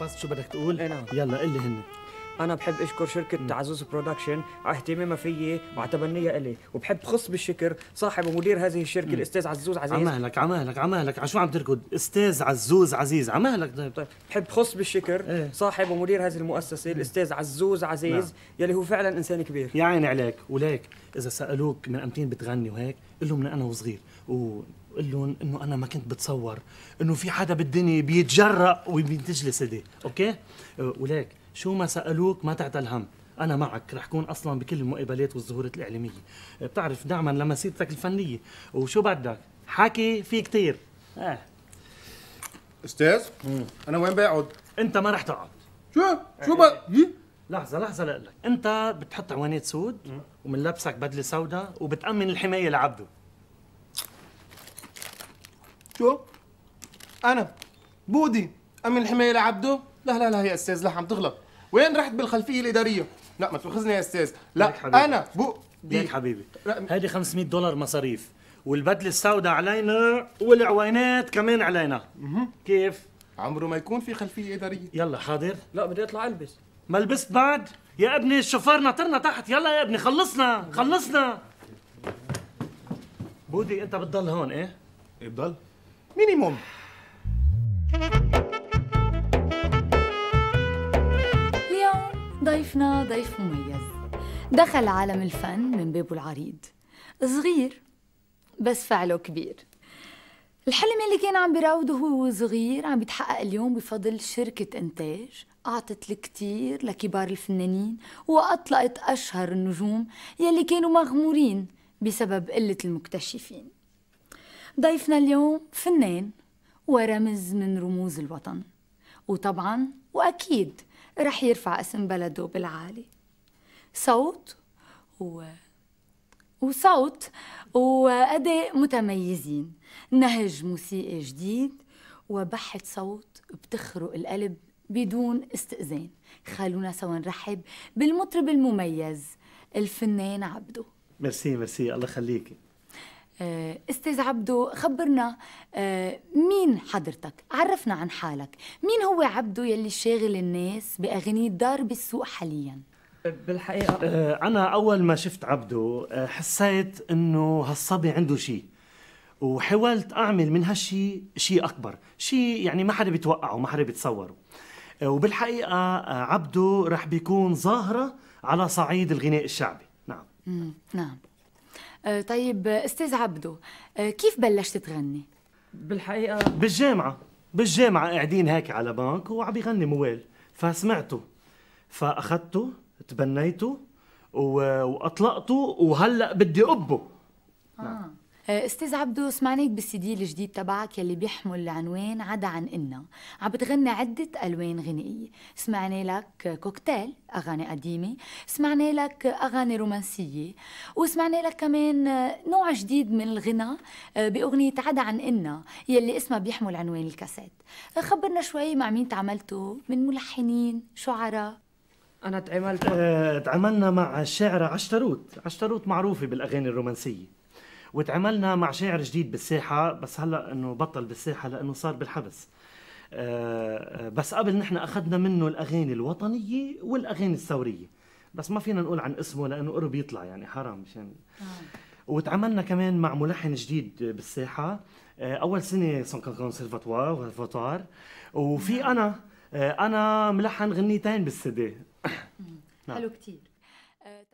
حفظت شو بدك تقول؟ اي نعم يلا قل لي هن أنا بحب أشكر شركة عزوز برودكشن على اهتمامها فيي وعلى تبنيها إلي، وبحب خص بالشكر صاحب ومدير هذه الشركة مم. الأستاذ عزوز عزيز عمالك عمالك عمالك على شو عم تركض؟ أستاذ عزوز عزيز عمالك طيب, طيب بحب خص بالشكر ايه؟ صاحب ومدير هذه المؤسسة مم. الأستاذ عزوز عزيز نعم. يلي هو فعلا إنسان كبير يا عيني عليك وليك إذا سألوك من أمتين بتغني وهيك قول لهم من أنا وصغير و وقول لهم انه انا ما كنت بتصور انه في حدا بالدنيا بيتجرأ وبينتج لي سيدي اوكي وليك شو ما سالوك ما تعتل هم انا معك رح كون اصلا بكل المقابلات والظهورات الاعلاميه بتعرف دعما لمسيرتك الفنيه وشو بدك حكي في كثير اه استاذ مم. انا وين بقعد انت ما رح تقعد شو شو إيه. بقى لحظة لحظة لقلك، أنت بتحط عوانات سود ومنلبسك بدلة سوداء وبتأمن الحماية لعبده شو؟ أنا بودي أمين الحماية لعبده؟ لا لا لا يا أستاذ لا عم تغلط وين رحت بالخلفية الإدارية؟ لا ما تأخذني يا أستاذ لا حبيبي. أنا بو ليك حبيبي هيدي 500 دولار مصاريف والبدله السوداء علينا والعوينات كمان علينا كيف؟ عمره ما يكون في خلفيه اداريه يلا حاضر لا بدي اطلع البس ما لبست بعد يا ابني الشفار ناطرنا تحت يلا يا ابني خلصنا خلصنا بودي انت بتضل هون ايه؟ ايه بضل مينيموم اليوم ضيفنا ضيف مميز دخل عالم الفن من بابه العريض صغير بس فعله كبير الحلم اللي كان عم بيراوده هو صغير عم بيتحقق اليوم بفضل شركة إنتاج أعطت الكثير لكبار الفنانين وأطلقت أشهر النجوم يلي كانوا مغمورين بسبب قلة المكتشفين ضيفنا اليوم فنان ورمز من رموز الوطن وطبعا وأكيد رح يرفع اسم بلده بالعالي صوت و... وصوت وأداء متميزين نهج موسيقي جديد وبحة صوت بتخرق القلب بدون استئذان خلونا سوا نرحب بالمطرب المميز الفنان عبده ميرسي ميرسي الله يخليكي آه، استاذ عبدو خبرنا آه، مين حضرتك عرفنا عن حالك مين هو عبدو يلي شاغل الناس باغنيه دار بالسوق حاليا بالحقيقه آه، انا اول ما شفت عبدو حسيت انه هالصبي عنده شيء وحاولت اعمل من هالشيء شيء اكبر شيء يعني ما حدا بيتوقعه ما حدا بيتصوره وبالحقيقه عبدو رح بيكون ظاهره على صعيد الغناء الشعبي نعم نعم آه، طيب استاذ عبدو آه، كيف بلشت تغني؟ بالحقيقه بالجامعه بالجامعه قاعدين هيك على بنك وعم يغني موال فسمعته فاخذته تبنيته واطلقته وهلا بدي أبه آه. نعم. آه، استاذ عبدو سمعناك بالسيدي الجديد تبعك يلي بيحمل العنوان عدا عن إنا عم بتغني عدة ألوان غنائية سمعنا لك كوكتيل أغاني قديمة سمعنا لك أغاني رومانسية وسمعنا لك كمان نوع جديد من الغنى آه، بأغنية عدا عن إنا يلي اسمها بيحمل عنوان الكاسات خبرنا شوي مع مين تعاملتوا من ملحنين شعراء أنا تعاملت أه تعاملنا مع الشاعرة عشتروت عشتروت معروفة بالأغاني الرومانسية وتعاملنا مع شاعر جديد بالساحه بس هلا انه بطل بالساحه لانه صار بالحبس آه، آه، بس قبل نحن اخذنا منه الاغاني الوطنيه والاغاني الثوريه بس ما فينا نقول عن اسمه لانه قرب يطلع يعني حرام مشان آه. وتعاملنا كمان مع ملحن جديد بالساحه اول سنه كونسرفاتوار وفي نعم. انا انا ملحن غنيتين بالسدي نعم. حلو كتير